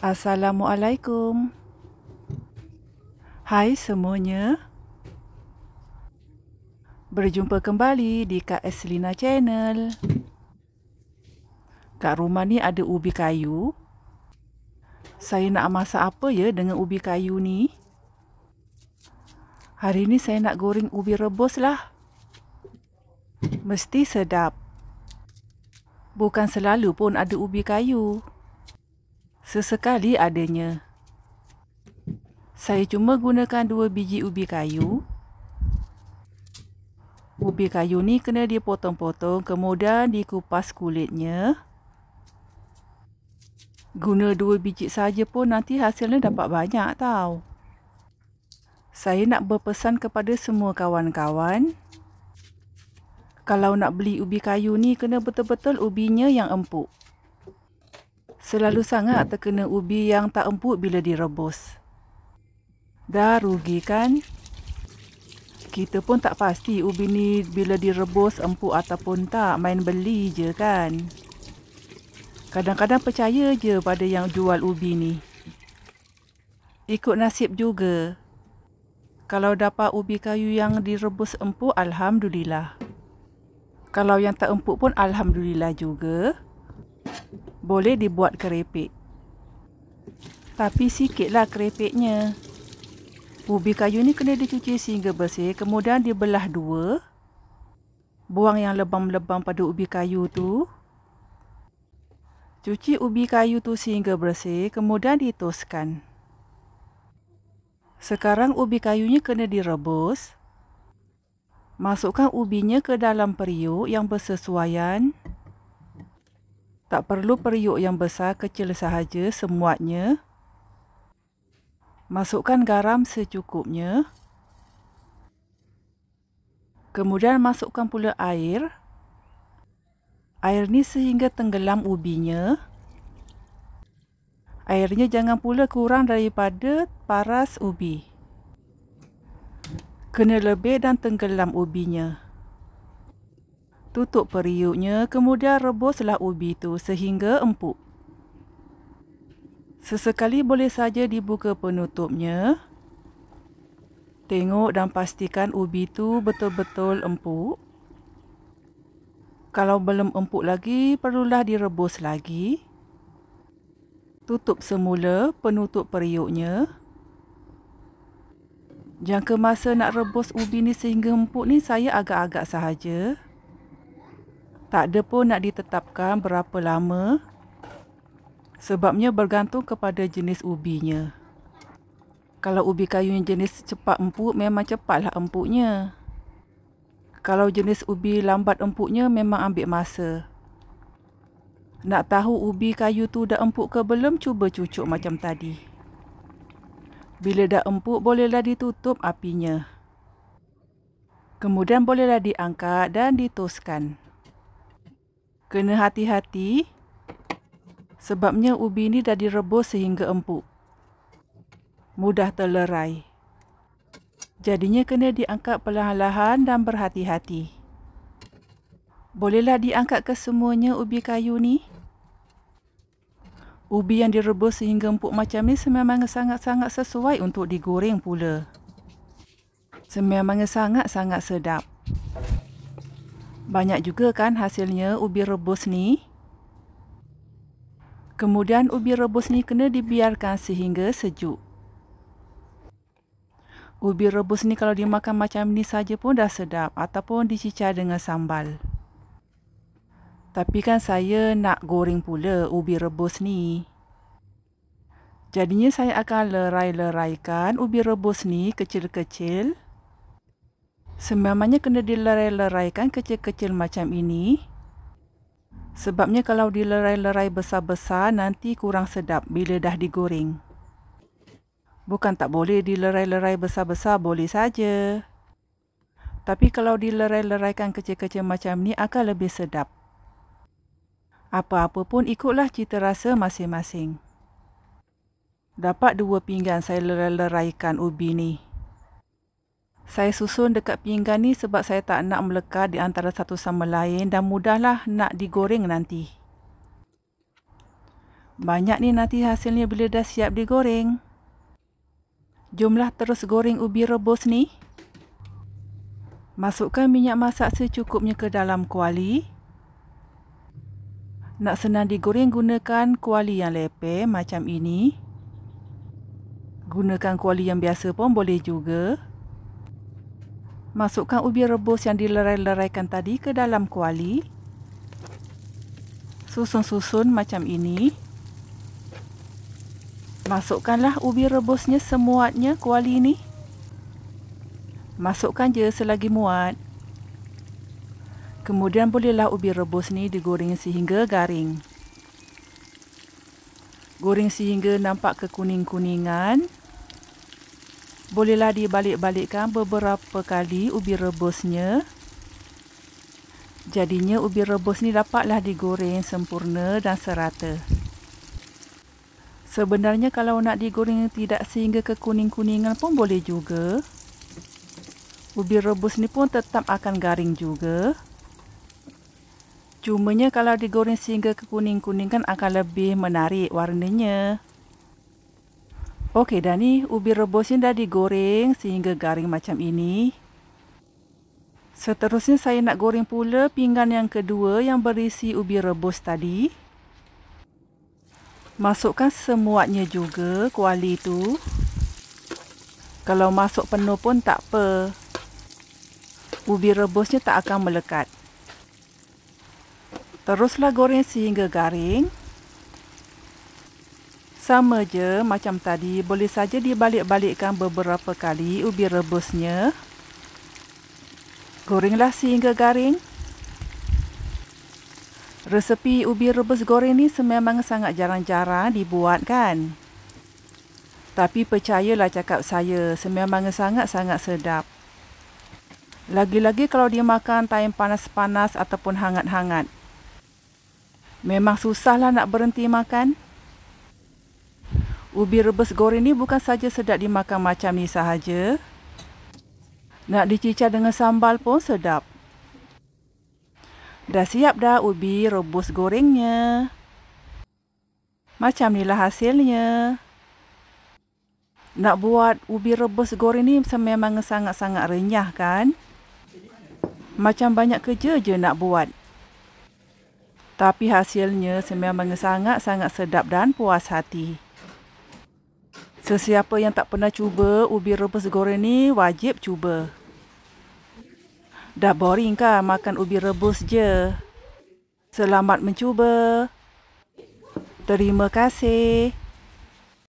Assalamualaikum. Hai semuanya. Berjumpa kembali di Kak Eslina Channel. Kak rumah ni ada ubi kayu. Saya nak masak apa ya dengan ubi kayu ni? Hari ni saya nak goreng ubi rebus lah. Mesti sedap. Bukan selalu pun ada ubi kayu sesekali adanya. Saya cuma gunakan dua biji ubi kayu. Ubi kayu ni kena dipotong-potong kemudian dikupas kulitnya. Guna dua biji saja pun nanti hasilnya dapat banyak tau. Saya nak berpesan kepada semua kawan-kawan. Kalau nak beli ubi kayu ni kena betul-betul ubinya yang empuk selalu sangat terkena ubi yang tak empuk bila direbus. Dah rugi kan? Kita pun tak pasti ubi ni bila direbus empuk ataupun tak main beli je kan? Kadang-kadang percaya je pada yang jual ubi ni. Ikut nasib juga. Kalau dapat ubi kayu yang direbus empuk, Alhamdulillah. Kalau yang tak empuk pun Alhamdulillah juga boleh dibuat kerepek. Tapi sikitlah kerepeknya. Ubi kayu ni kena dicuci sehingga bersih, kemudian dibelah dua. Buang yang lebam-lebam pada ubi kayu tu. Cuci ubi kayu tu sehingga bersih, kemudian ditoskan. Sekarang ubi kayunya kena direbus. Masukkan ubinya ke dalam periuk yang bersesuaian. Tak perlu periuk yang besar kecil sahaja semuanya. Masukkan garam secukupnya. Kemudian masukkan pula air. Air ni sehingga tenggelam ubinya. Airnya jangan pula kurang daripada paras ubi. Kena lebih dan tenggelam ubinya. Tutup periuknya kemudian rebuslah ubi itu sehingga empuk. Sesekali boleh saja dibuka penutupnya. Tengok dan pastikan ubi itu betul-betul empuk. Kalau belum empuk lagi, perlulah direbus lagi. Tutup semula penutup periuknya. Jangka masa nak rebus ubi ni sehingga empuk ni saya agak-agak sahaja. Tak ada pun nak ditetapkan berapa lama sebabnya bergantung kepada jenis ubinya. Kalau ubi kayu yang jenis cepat empuk, memang cepatlah empuknya. Kalau jenis ubi lambat empuknya, memang ambil masa. Nak tahu ubi kayu tu dah empuk ke belum, cuba cucuk macam tadi. Bila dah empuk, bolehlah ditutup apinya. Kemudian bolehlah diangkat dan ditoskan. Kena hati-hati sebabnya ubi ini dah direbus sehingga empuk. Mudah terlerai. Jadinya kena diangkat perlahan-lahan dan berhati-hati. Bolehlah diangkat ke semuanya ubi kayu ni. Ubi yang direbus sehingga empuk macam ni sememangnya sangat-sangat sesuai untuk digoreng pula. Sememangnya sangat-sangat sedap. Banyak juga kan hasilnya ubi rebus ni. Kemudian ubi rebus ni kena dibiarkan sehingga sejuk. Ubi rebus ni kalau dimakan macam ni saja pun dah sedap ataupun dicicah dengan sambal. Tapi kan saya nak goreng pula ubi rebus ni. Jadinya saya akan lerai-leraikan ubi rebus ni kecil-kecil. Sememangnya kena dilerai-leraikan kecil-kecil macam ini. Sebabnya kalau dilerai-lerai besar-besar nanti kurang sedap bila dah digoreng. Bukan tak boleh dilerai-lerai besar-besar boleh saja. Tapi kalau dilerai-leraikan kecil-kecil macam ni akan lebih sedap. Apa-apa pun ikutlah cita rasa masing-masing. Dapat dua pinggan saya lerai-leraikan ubi ni. Saya susun dekat pinggan ni sebab saya tak nak melekat di antara satu sama lain dan mudahlah nak digoreng nanti. Banyak ni nanti hasilnya bila dah siap digoreng. jumlah terus goreng ubi rebus ni. Masukkan minyak masak secukupnya ke dalam kuali. Nak senang digoreng gunakan kuali yang leper macam ini. Gunakan kuali yang biasa pun boleh juga. Masukkan ubi rebus yang dilerai-leraikan tadi ke dalam kuali. Susun-susun macam ini. Masukkanlah ubi rebusnya semuatnya kuali ini. Masukkan je selagi muat. Kemudian bolehlah ubi rebus ni digoreng sehingga garing. Goreng sehingga nampak kekuning-kuningan. kuningan Bolehlah dibalik-balikkan beberapa kali ubi rebusnya. Jadinya ubi rebus ni dapatlah digoreng sempurna dan serata. Sebenarnya kalau nak digoreng tidak sehingga ke kuning-kuningan pun boleh juga. Ubi rebus ni pun tetap akan garing juga. Cumanya kalau digoreng sehingga ke kuning-kuningan akan lebih menarik warnanya. Okey dah ni ubi rebus ini dah digoreng sehingga garing macam ini. Seterusnya saya nak goreng pula pinggan yang kedua yang berisi ubi rebus tadi. Masukkan semuanya juga kuali tu. Kalau masuk penuh pun tak apa. Ubi rebusnya tak akan melekat. Teruslah goreng sehingga garing. Sama je macam tadi, boleh saja dibalik-balikkan beberapa kali ubi rebusnya. Goringlah sehingga garing. Resepi ubi rebus goreng ni sememang sangat jarang-jarang dibuat kan? Tapi percayalah cakap saya, sememang sangat-sangat sedap. Lagi-lagi kalau dia makan time panas-panas ataupun hangat-hangat. Memang susahlah nak berhenti makan. Makan. Ubi rebus goreng ni bukan saja sedap dimakan macam ni sahaja. Nak dicicah dengan sambal pun sedap. Dah siap dah ubi rebus gorengnya. Macam ni lah hasilnya. Nak buat ubi rebus goreng ni memang sangat-sangat renyah kan? Macam banyak kerja je nak buat. Tapi hasilnya sememangnya sangat-sangat sedap dan puas hati. Sesiapa yang tak pernah cuba ubi rebus goreng ni wajib cuba. Dah boring kan makan ubi rebus je? Selamat mencuba. Terima kasih.